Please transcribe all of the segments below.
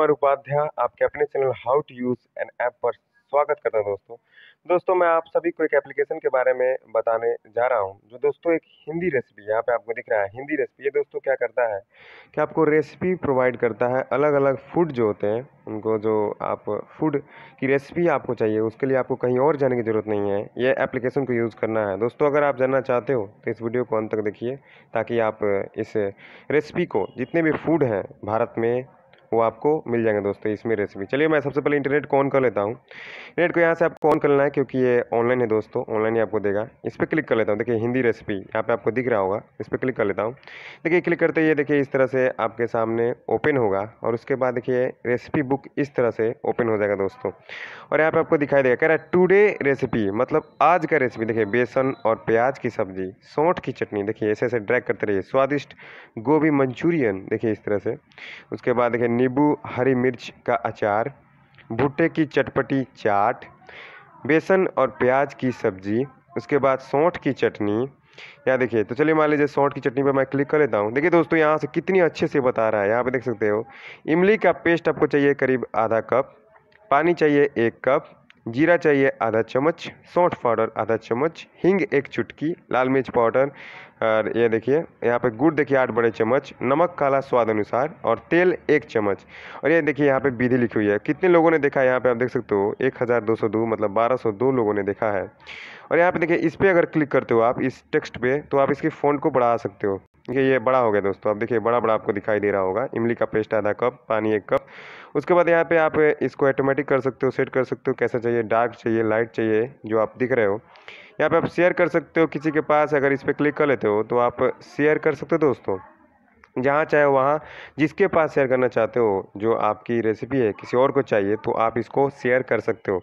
कुमार उपाध्याय आपके अपने channel how to use an app पर स्वागत करता हूं दोस्तों दोस्तों मैं आप सभी को एक एप्लीकेशन के बारे में बताने जा रहा हूं जो दोस्तों एक हिंदी रेसिपी यहाँ पे आपको दिख रहा है हिंदी रेसिपी ये दोस्तों क्या करता है कि आपको रेसिपी प्रोवाइड करता है अलग अलग फूड जो होते हैं उनको जो आप फूड की रेसिपी आपको चाहिए उसके लिए आपको कहीं और जाने की ज़रूरत नहीं है ये एप्लीकेशन को यूज़ करना है दोस्तों अगर आप जानना चाहते हो तो इस वीडियो को अंत तक देखिए ताकि आप इस रेसिपी को जितने भी फूड हैं भारत में वो आपको मिल जाएंगे दोस्तों इसमें रेसिपी चलिए मैं सबसे पहले इंटरनेट को ऑन कर लेता हूँ इंटरनेट को यहाँ से आपको ऑन करना है क्योंकि ये ऑनलाइन है दोस्तों ऑनलाइन ही आपको देगा इस पर क्लिक कर लेता हूँ देखिए हिंदी रेसिपी यहाँ पर आपको दिख रहा होगा इस पर क्लिक कर लेता हूँ देखिए क्लिक करते ये देखिए इस तरह से आपके सामने ओपन होगा और उसके बाद देखिए रेसिपी बुक इस तरह से ओपन हो जाएगा दोस्तों और यहाँ पर आपको दिखाई देगा कह रहा है टूडे रेसिपी मतलब आज का रेसिपी देखिए बेसन और प्याज की सब्जी सौंठ की चटनी देखिए ऐसे ऐसे ड्रैग करते रहिए स्वादिष्ट गोभी मंचूरियन देखिए इस तरह से उसके बाद देखिए नींबू हरी मिर्च का अचार भुट्टे की चटपटी चाट बेसन और प्याज की सब्ज़ी उसके बाद सौंठ की चटनी यहाँ देखिए तो चलिए मान लीजिए सौंठ की चटनी पर मैं क्लिक कर लेता हूँ देखिए दोस्तों यहाँ से कितनी अच्छे से बता रहा है यहाँ पे देख सकते हो इमली का पेस्ट आपको चाहिए करीब आधा कप पानी चाहिए एक कप जीरा चाहिए आधा चम्मच सौंठ पाउडर आधा चम्मच हींग एक चुटकी लाल मिर्च पाउडर और ये देखिए यहाँ पे गुड़ देखिए आठ बड़े चम्मच नमक काला स्वाद अनुसार और तेल एक चम्मच और ये देखिए यहाँ पे विधि लिखी हुई है कितने लोगों ने देखा है यहाँ पे आप देख सकते हो एक हज़ार दो सौ दो मतलब बारह सौ दो लोगों ने देखा है और यहाँ पे देखिए इस पर अगर क्लिक करते हो आप इस टेक्स्ट पे तो आप इसकी फ़ोन को बढ़ा सकते हो देखिए ये बड़ा हो गया दोस्तों आप देखिए बड़ा बड़ा आपको दिखाई दे रहा होगा इमली का पेस्ट आधा कप पानी एक कप उसके बाद यहाँ पे आप इसको ऑटोमेटिक कर सकते हो सेट कर सकते हो कैसा चाहिए डार्क चाहिए लाइट चाहिए जो आप दिख रहे हो यहाँ पे आप शेयर कर सकते हो किसी के पास अगर इस पर क्लिक कर लेते हो तो आप शेयर कर सकते हो दोस्तों जहाँ चाहे वहाँ जिसके पास शेयर करना चाहते हो जो आपकी रेसिपी है किसी और को चाहिए तो आप इसको शेयर कर सकते हो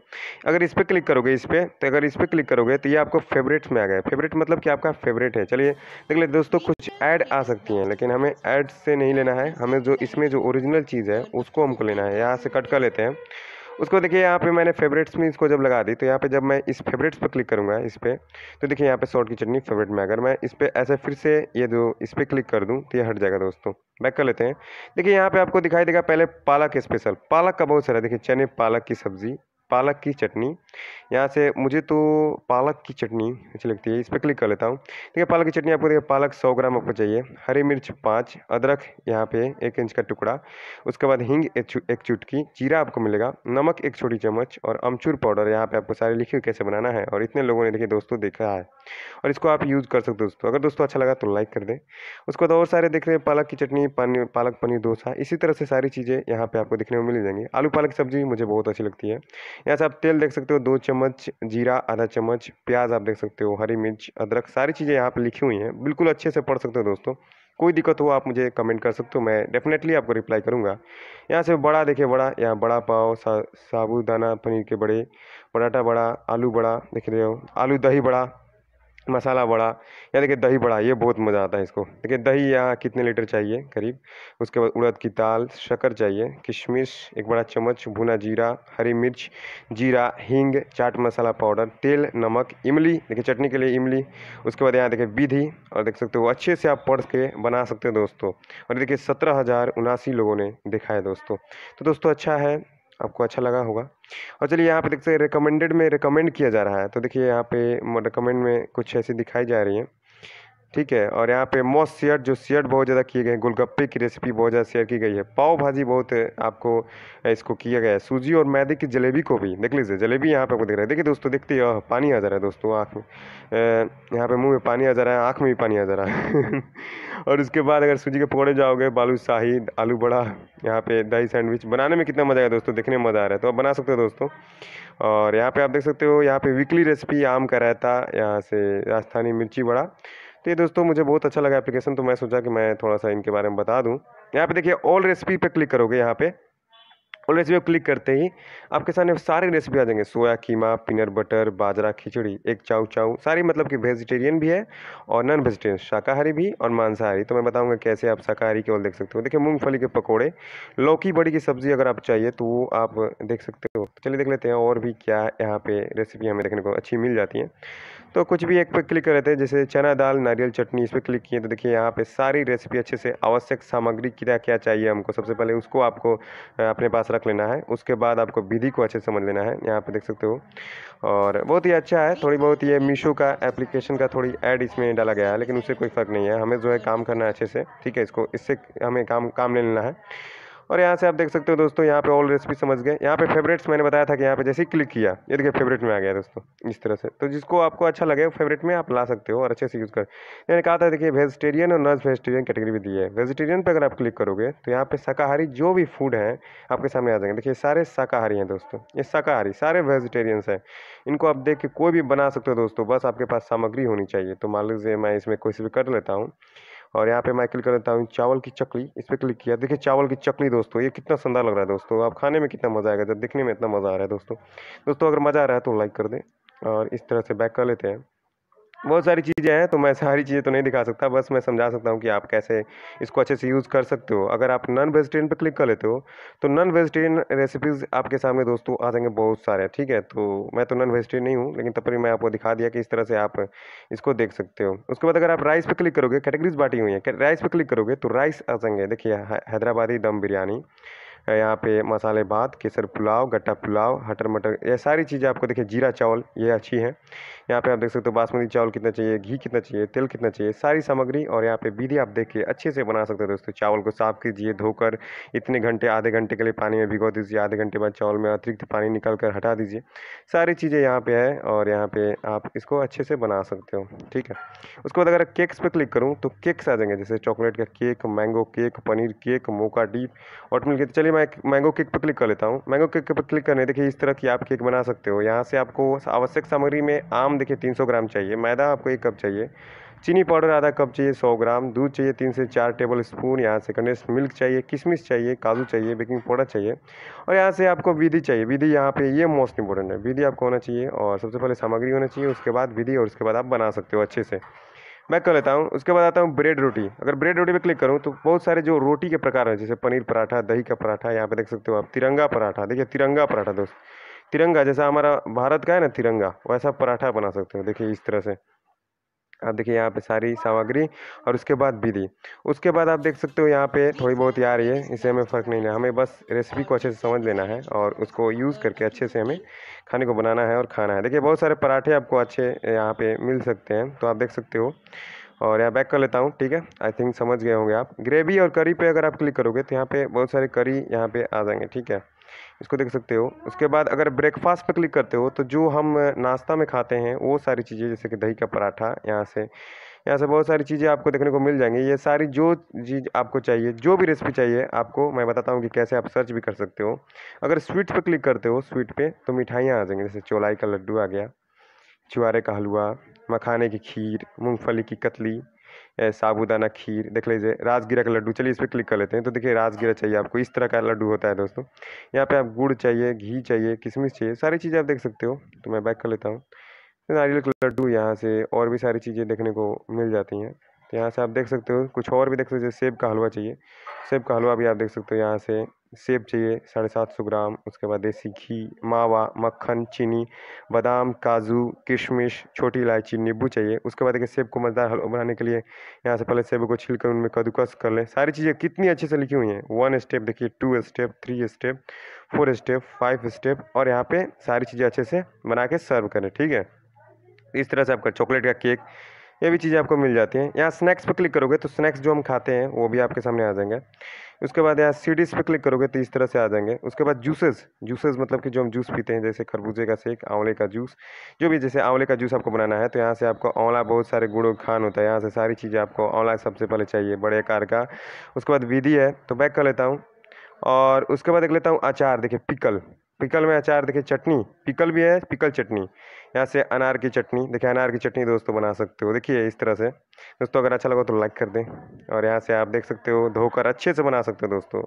अगर इस पर क्लिक करोगे इस पर तो अगर इस पर क्लिक करोगे तो ये आपको फेवरेट्स में आ गया फेवरेट मतलब कि आपका फेवरेट है चलिए देख ले दोस्तों कुछ ऐड आ सकती हैं लेकिन हमें ऐड से नहीं लेना है हमें जो इसमें जो ओरिजिनल चीज़ है उसको हमको लेना है यहाँ से कट कर लेते हैं उसको देखिए यहाँ पे मैंने फेवरेट्स में इसको जब लगा दी तो यहाँ पे जब मैं इस फेवरेट्स पर क्लिक करूँगा इस पर तो देखिए यहाँ पे शॉर्ट की चटनी फेवरेट में अगर मैं इस पर ऐसे फिर से ये जो इस पर क्लिक कर दूँ तो ये हट जाएगा दोस्तों बैक कर लेते हैं देखिए यहाँ पर आपको दिखाई देगा पहले पालक स्पेशल पालक का बहुत सारा देखिए चने पालक की सब्ज़ी पालक की चटनी यहाँ से मुझे तो पालक की चटनी अच्छी लगती है इस पर क्लिक कर लेता हूँ ठीक है पालक की चटनी आपको देखिए पालक सौ ग्राम आपको चाहिए हरी मिर्च पाँच अदरक यहाँ पे एक इंच का टुकड़ा उसके बाद हींग एक चुटकी जीरा आपको मिलेगा नमक एक छोटी चम्मच और अमचूर पाउडर यहाँ पर आपको सारे लिखे हुए कैसे बनाना है और इतने लोगों ने देखिए दोस्तों देखा है और इसको आप यूज़ कर सकते हो दोस्तों अगर दोस्तों अच्छा लगा तो लाइक कर दें उसके बाद और सारे देख रहे हैं पालक की चटनी पानी पालक पनीर डोसा इसी तरह से सारी चीज़ें यहाँ पर आपको देखने को मिल जाएंगी आलू पालक की सब्ज़ी मुझे बहुत अच्छी लगती है यहाँ से आप तेल देख सकते हो दो चम्मच जीरा आधा चम्मच प्याज आप देख सकते हो हरी मिर्च अदरक सारी चीज़ें यहाँ पर लिखी हुई हैं बिल्कुल अच्छे से पढ़ सकते हो दोस्तों कोई दिक्कत हो आप मुझे कमेंट कर सकते हो मैं डेफिनेटली आपको रिप्लाई करूँगा यहाँ से बड़ा देखिए बड़ा यहाँ बड़ा पाव सा साबुदाना पनीर के बड़े पराठा बड़ा आलू बड़ा देख रहे हो आलू दही बड़ा मसाला बड़ा या देखिए दही बड़ा ये बहुत मज़ा आता है इसको देखिए दही यहाँ कितने लीटर चाहिए करीब उसके बाद उड़द की दाल शक्कर चाहिए किशमिश एक बड़ा चम्मच भुना जीरा हरी मिर्च जीरा हींग चाट मसाला पाउडर तेल नमक इमली देखिए चटनी के लिए इमली उसके बाद यहाँ देखिए विधि और देख सकते हो अच्छे से आप पढ़ के बना सकते हो दोस्तों और देखिए सत्रह लोगों ने देखा है दोस्तों तो दोस्तों अच्छा है आपको अच्छा लगा होगा और चलिए यहाँ पे देखते हैं रिकमेंडेड में रिकमेंड किया जा रहा है तो देखिए यहाँ पे रिकमेंड में कुछ ऐसी दिखाई जा रही है ठीक है और यहाँ पे मोस्ट शेयर जो शेयर बहुत ज़्यादा किए गए हैं गोलगप्पे की रेसिपी बहुत ज़्यादा शेयर की गई है पाव भाजी बहुत आपको इसको किया गया है सूजी और मैदे की जलेबी को भी देख लीजिए जलेबी यहाँ पे आपको दिख रहा है देखिए दोस्तों देखते ही पानी आ जा रहा है दोस्तों आँख में यहाँ पर मुँह में पानी आ जा रहा है आँख में भी पानी आ जा रहा है और उसके बाद अगर सूजी के पकौड़े जाओगे बालू शाही आलू बड़ा यहाँ पे दही सैंडविच बनाने में कितना मज़ा आएगा दोस्तों देखने में मज़ा आ रहा है तो आप बना सकते हो दोस्तों और यहाँ पर आप देख सकते हो यहाँ पे वीकली रेसिपी आम का रहता यहाँ से राजस्थानी मिर्ची बड़ा तो ये दोस्तों मुझे बहुत अच्छा लगा एप्लीकेशन तो मैं सोचा कि मैं थोड़ा सा इनके बारे में बता दूँ यहाँ पे देखिए ऑल रेसिपी पे क्लिक करोगे यहाँ पे और रेसिपी को क्लिक करते ही आपके सामने सारी रेसिपी आ जाएंगे सोया कीमा पीनट बटर बाजरा खिचड़ी एक चाऊ चाऊ सारी मतलब कि वेजिटेरियन भी है और नॉन वेजिटेरियन शाकाहारी भी और मांसाहारी तो मैं बताऊंगा कैसे आप शाकाहारी केवल देख सकते हो देखिए मूँगफली के पकौड़े लौकी बड़ी की सब्ज़ी अगर आप चाहिए तो वो आप देख सकते हो तो चलिए देख लेते हैं और भी क्या यहाँ पर रेसिपी हमें देखने को अच्छी मिल जाती है तो कुछ भी एक पर क्लिक कर रहे थे जैसे चना दाल नारियल चटनी इस पर क्लिक किए तो देखिए यहाँ पे सारी रेसिपी अच्छे से आवश्यक सामग्री क्या क्या चाहिए हमको सबसे पहले उसको आपको अपने पास रख लेना है उसके बाद आपको विधि को अच्छे से समझ लेना है यहाँ पे देख सकते हो और बहुत ही अच्छा है थोड़ी बहुत ये मीशो का एप्लीकेशन का थोड़ी ऐड इसमें डाला गया है लेकिन उससे कोई फ़र्क नहीं है हमें जो है काम करना है अच्छे से ठीक है इसको इससे हमें काम काम ले लेना है और यहाँ से आप देख सकते हो दोस्तों यहाँ पे ऑल रेसिपी समझ गए यहाँ पे फेवरेट्स मैंने बताया था कि यहाँ पे जैसे ही क्लिक किया ये देखिए फेवरेट में आ गया दोस्तों इस तरह से तो जिसको आपको अच्छा लगे फेवरेट में आप ला सकते हो और अच्छे से यूज़ कर मैंने कहा था देखिए वेजिटेरियन और नॉन वेजिटेरियन कैटेगरी भी दी है वेजिटेरियन पर अगर आप क्लिक करोगे तो यहाँ पर शाकाहारी जो भी फूड हैं आपके सामने आ जाएंगे देखिए सारे शाकाहारी हैं दोस्तों ये शाकाहारी सारे वेजिटेरियंस हैं इनको आप देख के कोई भी बना सकते हो दोस्तों बस आपके पास सामग्री होनी चाहिए तो मान लीजिए मैं इसमें कोई भी कर लेता हूँ और यहाँ पे मैं क्लिक करता हूँ चावल की चकली इस पर क्लिक किया देखिए चावल की चकली दोस्तों ये कितना सुंदर लग रहा है दोस्तों आप खाने में कितना मज़ा आएगा जब दिखने में इतना मज़ा आ रहा है दोस्तों दोस्तों अगर मज़ा आ रहा है तो लाइक कर दें और इस तरह से बैक कर लेते हैं बहुत सारी चीज़ें हैं तो मैं सारी चीज़ें तो नहीं दिखा सकता बस मैं समझा सकता हूँ कि आप कैसे इसको अच्छे से यूज़ कर सकते हो अगर आप नॉन वेजिटेरियन पर क्लिक कर लेते हो तो नॉन वेजिटेरियन रेसिपीज़ आपके सामने दोस्तों आ जाएंगे बहुत सारे ठीक है तो मैं तो नॉन वेजिटेरियन नहीं हूँ लेकिन तब भी मैं आपको दिखा दिया कि इस तरह से आप इसको देख सकते हो उसके बाद अगर आप राइस पर क्लिक करोगे कैटेगरीज बांटी हुई हैं राइस पर क्लिक करोगे तो राइस आ जाएंगे देखिए हैदराबादी दम बिरयानी यहाँ पे मसाले भात केसर पुलाव गट्टा पुलाव हटर मटर ये सारी चीज़ें आपको देखिए जीरा चावल ये अच्छी है यहाँ पे आप देख सकते हो बासमती चावल कितना चाहिए घी कितना चाहिए तेल कितना चाहिए सारी सामग्री और यहाँ पे विधि आप देख के अच्छे से बना सकते हो दोस्तों चावल को साफ़ कीजिए धोकर इतने घंटे आधे घंटे के लिए पानी में भिगो दीजिए आधे घंटे बाद चावल में अतिरिक्त पानी निकाल कर हटा दीजिए सारी चीज़ें यहाँ पर है और यहाँ पर आप इसको अच्छे से बना सकते हो ठीक है उसके बाद अगर केक्स पर क्लिक करूँ तो केक्स आ जाएंगे जैसे चॉकलेट का cake mango cake paneer cake mocha डीप और मिलकर चलिए मैं मैंगो केक पर क्लिक कर लेता हूँ मैंगो केक पर क्लिक करने देखिए इस तरह की आप केक बना सकते हो यहाँ से आपको आवश्यक सामग्री में आम देखिए 300 ग्राम चाहिए मैदा आपको एक कप चाहिए चीनी पाउडर आधा कप चाहिए 100 ग्राम दूध चाहिए तीन से चार टेबल स्पून यहाँ से कंडेंस मिल्क चाहिए किशमिश चाहिए काजू चाहिए बेकिंग पाउडर चाहिए और यहाँ से आपको विधि चाहिए विधि यहाँ पे ये मोस्ट इंपॉर्टेंट है विधि आपको होना चाहिए और सबसे पहले सामग्री होना चाहिए उसके बाद विधि और उसके बाद आप बना सकते हो अच्छे से मैं कर लेता हूँ उसके बाद आता हूँ ब्रेड रोटी अगर ब्रेड रोटी पे क्लिक करूँ तो बहुत सारे जो रोटी के प्रकार हैं जैसे पनीर पराठा दही का पराठा यहाँ पे देख सकते हो आप तिरंगा पराठा देखिए तिरंगा पराठा दोस्त तिरंगा जैसा हमारा भारत का है ना तिरंगा वैसा पराठा बना सकते हो देखिए इस तरह से आप देखिए यहाँ पे सारी सामग्री और उसके बाद विधि उसके बाद आप देख सकते हो यहाँ पे थोड़ी बहुत आ रही है इसे हमें फ़र्क नहीं लगा हमें बस रेसिपी को अच्छे से समझ लेना है और उसको यूज़ करके अच्छे से हमें खाने को बनाना है और खाना है देखिए बहुत सारे पराठे आपको अच्छे यहाँ पे मिल सकते हैं तो आप देख सकते हो और यहाँ बैक कर लेता हूँ ठीक है आई थिंक समझ गए होंगे आप ग्रेवी और करी पर अगर आप क्लिक करोगे तो यहाँ पे बहुत सारे करी यहाँ पर आ जाएंगे ठीक है इसको देख सकते हो उसके बाद अगर ब्रेकफास्ट पर क्लिक करते हो तो जो हम नाश्ता में खाते हैं वो सारी चीज़ें जैसे कि दही का पराठा यहाँ से यहाँ से बहुत सारी चीज़ें आपको देखने को मिल जाएंगी ये सारी जो चीज़ आपको चाहिए जो भी रेसिपी चाहिए आपको मैं बताता हूँ कि कैसे आप सर्च भी कर सकते हो अगर स्वीट पर क्लिक करते हो स्वीट पर तो मिठाइयाँ आ जाएंगी जैसे चौलाई का लड्डू आ गया छुआरे का हलवा मखाने की खीर मूँगफली की कतली साबूदाना खीर देख लीजिए राजगिरा का लड्डू चलिए इस पर क्लिक कर लेते हैं तो देखिए राजगिरा चाहिए आपको इस तरह का लड्डू होता है दोस्तों यहाँ पे आप गुड़ चाहिए घी चाहिए किशमिश चाहिए सारी चीज़ें आप देख सकते हो तो मैं बैक कर लेता हूँ नारियल का लड्डू यहाँ से और भी सारी चीज़ें देखने को मिल जाती हैं तो यहाँ से आप देख सकते हो कुछ और भी देख सकते हो सेब का हलवा चाहिए सेब का हलवा भी आप देख सकते हो यहाँ से सेब चाहिए साढ़े सात सौ ग्राम उसके बाद देसी घी मावा मक्खन चीनी बादाम काजू किशमिश छोटी इलायची नींबू चाहिए उसके बाद देखिए सेब को मज़ेदार हलवा बनाने के लिए यहाँ से पहले सेब को छील कर उनमें कद्दूकस कर लें सारी चीज़ें कितनी अच्छे से लिखी हुई हैं वन स्टेप देखिए two step three step four step five step और यहाँ पर सारी चीज़ें अच्छे से बना के सर्व करें ठीक है इस तरह से आपका चॉकलेट का केक ये भी चीज़ें आपको मिल जाती हैं यहाँ स्नैक्स पर क्लिक करोगे तो स्नैक्स जो हम खाते हैं वो भी आपके सामने आ जाएंगे उसके बाद यहाँ सीडीज़ पर क्लिक करोगे तो इस तरह से आ जाएंगे उसके बाद जूसेस जूसेस मतलब कि जो हम जूस पीते हैं जैसे खरबूजे का सेक आंवले का जूस जो भी जैसे आंवले का जूस आपको बनाना है तो यहाँ से आपको आंवला बहुत सारे गुड़ों खान होता है यहाँ से सारी चीज़ें आपको आंवला सबसे पहले चाहिए बड़े आकार का उसके बाद विधि है तो बैक कर लेता हूँ और उसके बाद देख लेता हूँ अचार देखिए पिकल पिकल में अचार देखिए चटनी पिकल भी है पिकल चटनी यहाँ से अनार की चटनी देखिए अनार की चटनी दोस्तों बना सकते हो देखिए इस तरह से दोस्तों अगर अच्छा लगा तो लाइक कर दें और यहाँ से आप देख सकते हो धोकर अच्छे से बना सकते हो दोस्तों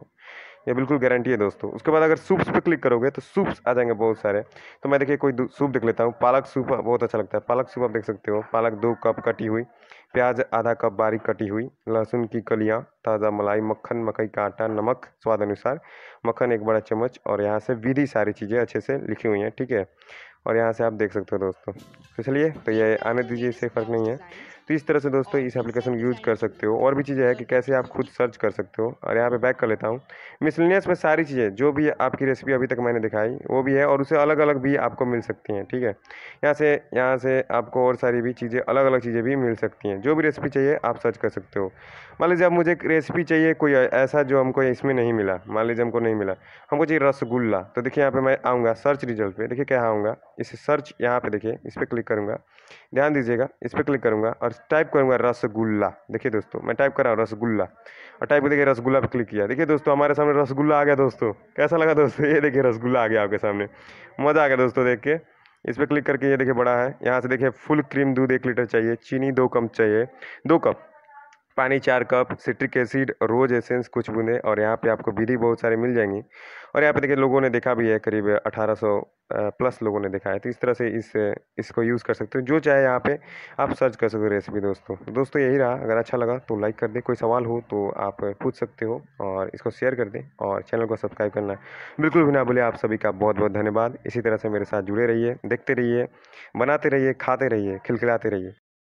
ये बिल्कुल गारंटी है दोस्तों उसके बाद अगर सूप्स पे क्लिक करोगे तो सूप्स आ जाएंगे बहुत सारे तो मैं देखिए कोई सूप देख लेता हूँ पालक सूप बहुत अच्छा लगता है पालक सूप आप देख सकते हो पालक दो कप कटी हुई प्याज आधा कप बारीक कटी हुई लहसुन की कलियाँ ताज़ा मलाई मक्खन मकई का आटा नमक स्वाद अनुसार मक्खन एक बड़ा चम्मच और यहाँ से विधि सारी चीज़ें अच्छे से लिखी हुई हैं ठीक है और यहाँ से आप देख सकते हो दोस्तों तो चलिए तो ये आने दीजिए इससे फ़र्क नहीं है तो इस तरह से दोस्तों इस एप्लीकेशन यूज़ कर सकते हो और भी चीज़ें है कि कैसे आप खुद सर्च कर सकते हो और यहाँ पे बैक कर लेता हूँ मिसलिनियस में सारी चीज़ें जो भी आपकी रेसिपी अभी तक मैंने दिखाई वो भी है और उसे अलग अलग भी आपको मिल सकती हैं ठीक है यहाँ से यहाँ से आपको और सारी भी चीज़ें अलग अलग चीज़ें भी मिल सकती हैं जो भी रेसिपी चाहिए आप सर्च कर सकते हो मान लीजिए अब मुझे एक रेसिपी चाहिए कोई ऐसा जो हमको इसमें नहीं मिला मान लीजिए हमको नहीं मिला हमको चाहिए रसगुल्ला तो देखिए यहाँ पर मैं आऊँगा सर्च रिजल्ट पर देखिए क्या आऊँगा इस सर्च यहाँ पर देखिए इस पर क्लिक करूँगा ध्यान दीजिएगा इस पर क्लिक करूँगा और टाइप करूँगा रसगुल्ला देखिए दोस्तों मैं टाइप कर रहा हूँ रसगुल्ला और टाइप देखिए रसगुल्ला पर क्लिक किया देखिए दोस्तों हमारे सामने रसगुल्ला आ गया दोस्तों कैसा लगा दोस्तों ये देखिए रसगुल्ला आ गया आपके सामने मज़ा आ गया दोस्तों देख के इस पर क्लिक करके ये देखिए बड़ा है यहाँ से देखिए फुल क्रीम दूध एक लीटर चाहिए चीनी दो कप चाहिए दो कप पानी चार cup citric acid rose essence कुछ बूंदे और यहाँ पे आपको विधि बहुत सारी मिल जाएंगी और यहाँ पे देखिए लोगों ने देखा भी है करीब 1800 प्लस लोगों ने देखा है तो इस तरह से इस इसको यूज़ कर सकते हो जो चाहे यहाँ पे आप सर्च कर सकते हो रेसिपी दोस्तों दोस्तों यही रहा अगर अच्छा लगा तो लाइक कर दें कोई सवाल हो तो आप पूछ सकते हो और इसको शेयर कर दें और चैनल को सब्सक्राइब करना बिल्कुल भी ना भूलें आप सभी का बहुत बहुत धन्यवाद इसी तरह से मेरे साथ जुड़े रहिए देखते रहिए बनाते रहिए खाते रहिए खिलखिलाते रहिए